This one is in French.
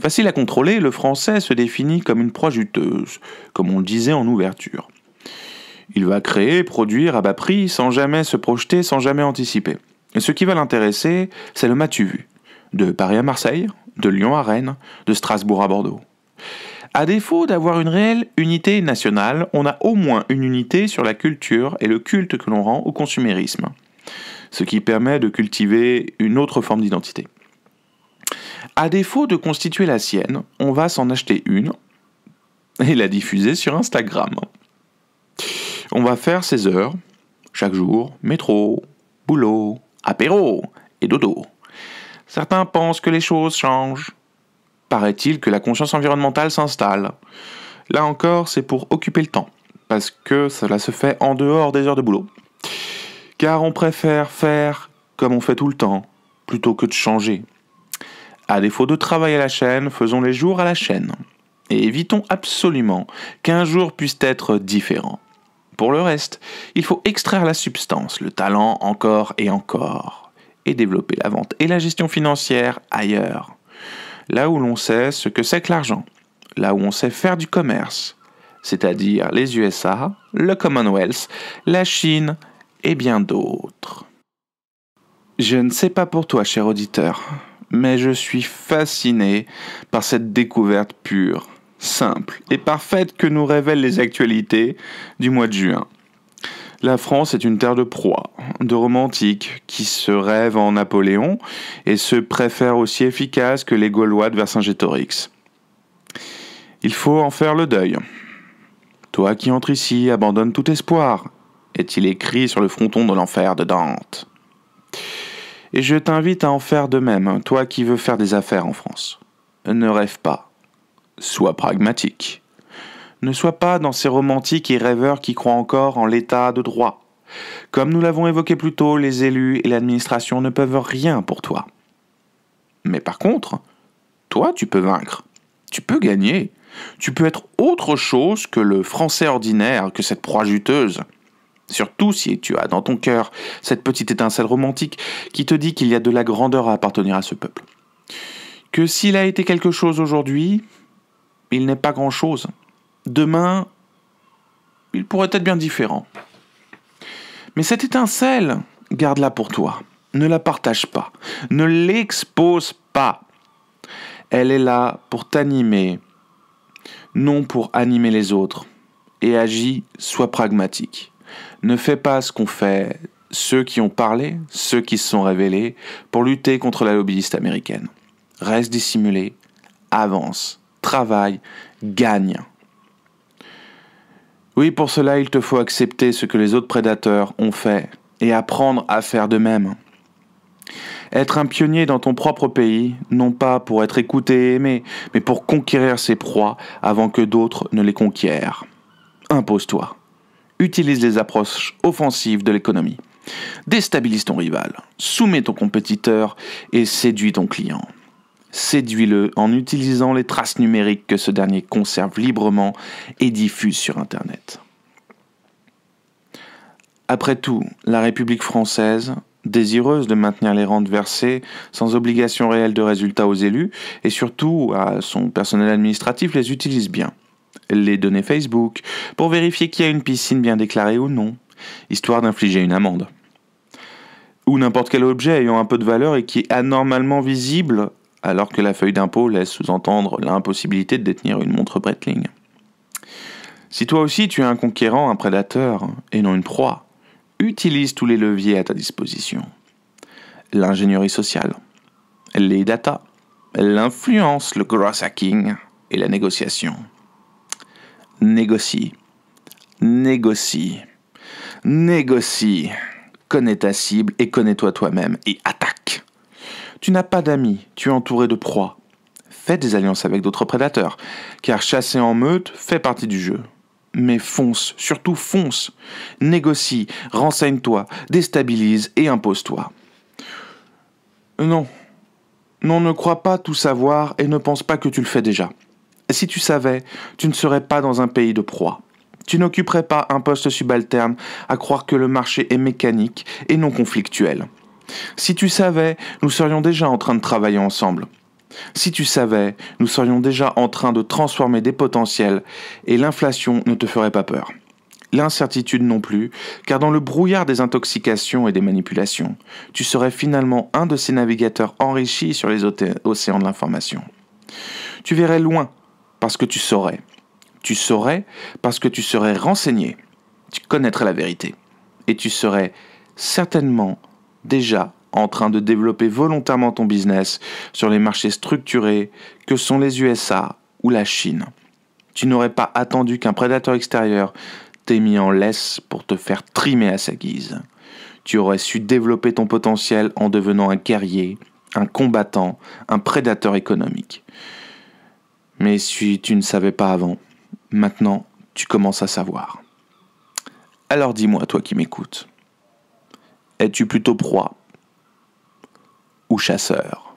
Facile à contrôler, le français se définit comme une proie juteuse, comme on le disait en ouverture. Il va créer, produire à bas prix, sans jamais se projeter, sans jamais anticiper. Et ce qui va l'intéresser, c'est le matu vu. De Paris à Marseille, de Lyon à Rennes, de Strasbourg à Bordeaux. À défaut d'avoir une réelle unité nationale, on a au moins une unité sur la culture et le culte que l'on rend au consumérisme, ce qui permet de cultiver une autre forme d'identité. À défaut de constituer la sienne, on va s'en acheter une et la diffuser sur Instagram. On va faire ses heures, chaque jour, métro, boulot, apéro et dodo. Certains pensent que les choses changent. Paraît-il que la conscience environnementale s'installe. Là encore, c'est pour occuper le temps, parce que cela se fait en dehors des heures de boulot. Car on préfère faire comme on fait tout le temps, plutôt que de changer. À défaut de travailler à la chaîne, faisons les jours à la chaîne. Et évitons absolument qu'un jour puisse être différent. Pour le reste, il faut extraire la substance, le talent encore et encore, et développer la vente et la gestion financière ailleurs. Là où l'on sait ce que c'est que l'argent, là où on sait faire du commerce, c'est-à-dire les USA, le Commonwealth, la Chine et bien d'autres. Je ne sais pas pour toi, cher auditeur, mais je suis fasciné par cette découverte pure, simple et parfaite que nous révèlent les actualités du mois de juin. La France est une terre de proie, de romantiques, qui se rêvent en Napoléon et se préfèrent aussi efficaces que les Gaulois de Vercingétorix. Il faut en faire le deuil. Toi qui entres ici, abandonne tout espoir, est-il écrit sur le fronton de l'enfer de Dante et je t'invite à en faire de même, toi qui veux faire des affaires en France. Ne rêve pas. Sois pragmatique. Ne sois pas dans ces romantiques et rêveurs qui croient encore en l'état de droit. Comme nous l'avons évoqué plus tôt, les élus et l'administration ne peuvent rien pour toi. Mais par contre, toi, tu peux vaincre. Tu peux gagner. Tu peux être autre chose que le français ordinaire, que cette proie juteuse. Surtout si tu as dans ton cœur cette petite étincelle romantique qui te dit qu'il y a de la grandeur à appartenir à ce peuple. Que s'il a été quelque chose aujourd'hui, il n'est pas grand-chose. Demain, il pourrait être bien différent. Mais cette étincelle, garde-la pour toi. Ne la partage pas. Ne l'expose pas. Elle est là pour t'animer, non pour animer les autres. Et agis, sois pragmatique. Ne fais pas ce qu'ont fait ceux qui ont parlé, ceux qui se sont révélés, pour lutter contre la lobbyiste américaine. Reste dissimulé, avance, travaille, gagne. Oui, pour cela, il te faut accepter ce que les autres prédateurs ont fait et apprendre à faire de même. Être un pionnier dans ton propre pays, non pas pour être écouté et aimé, mais pour conquérir ses proies avant que d'autres ne les conquièrent. Impose-toi utilise les approches offensives de l'économie. Déstabilise ton rival, soumets ton compétiteur et séduis ton client. Séduis-le en utilisant les traces numériques que ce dernier conserve librement et diffuse sur Internet. Après tout, la République française, désireuse de maintenir les rentes versées sans obligation réelle de résultat aux élus, et surtout à son personnel administratif, les utilise bien les données Facebook, pour vérifier qu'il y a une piscine bien déclarée ou non, histoire d'infliger une amende. Ou n'importe quel objet ayant un peu de valeur et qui est anormalement visible, alors que la feuille d'impôt laisse sous-entendre l'impossibilité de détenir une montre Breitling. Si toi aussi tu es un conquérant, un prédateur, et non une proie, utilise tous les leviers à ta disposition. L'ingénierie sociale, les data, l'influence, le gross hacking et la négociation. Négocie. Négocie. Négocie. Connais ta cible et connais-toi toi-même et attaque. Tu n'as pas d'amis, tu es entouré de proies. Fais des alliances avec d'autres prédateurs, car chasser en meute fait partie du jeu. Mais fonce, surtout fonce. Négocie, renseigne-toi, déstabilise et impose-toi. Non. Non, ne crois pas tout savoir et ne pense pas que tu le fais déjà. Si tu savais, tu ne serais pas dans un pays de proie. Tu n'occuperais pas un poste subalterne à croire que le marché est mécanique et non conflictuel. Si tu savais, nous serions déjà en train de travailler ensemble. Si tu savais, nous serions déjà en train de transformer des potentiels et l'inflation ne te ferait pas peur. L'incertitude non plus, car dans le brouillard des intoxications et des manipulations, tu serais finalement un de ces navigateurs enrichis sur les océans de l'information. Tu verrais loin parce que tu saurais. Tu saurais parce que tu serais renseigné. Tu connaîtrais la vérité. Et tu serais certainement déjà en train de développer volontairement ton business sur les marchés structurés que sont les USA ou la Chine. Tu n'aurais pas attendu qu'un prédateur extérieur t'ait mis en laisse pour te faire trimer à sa guise. Tu aurais su développer ton potentiel en devenant un guerrier, un combattant, un prédateur économique. Mais si tu ne savais pas avant, maintenant tu commences à savoir. Alors dis-moi, toi qui m'écoutes, es-tu plutôt proie ou chasseur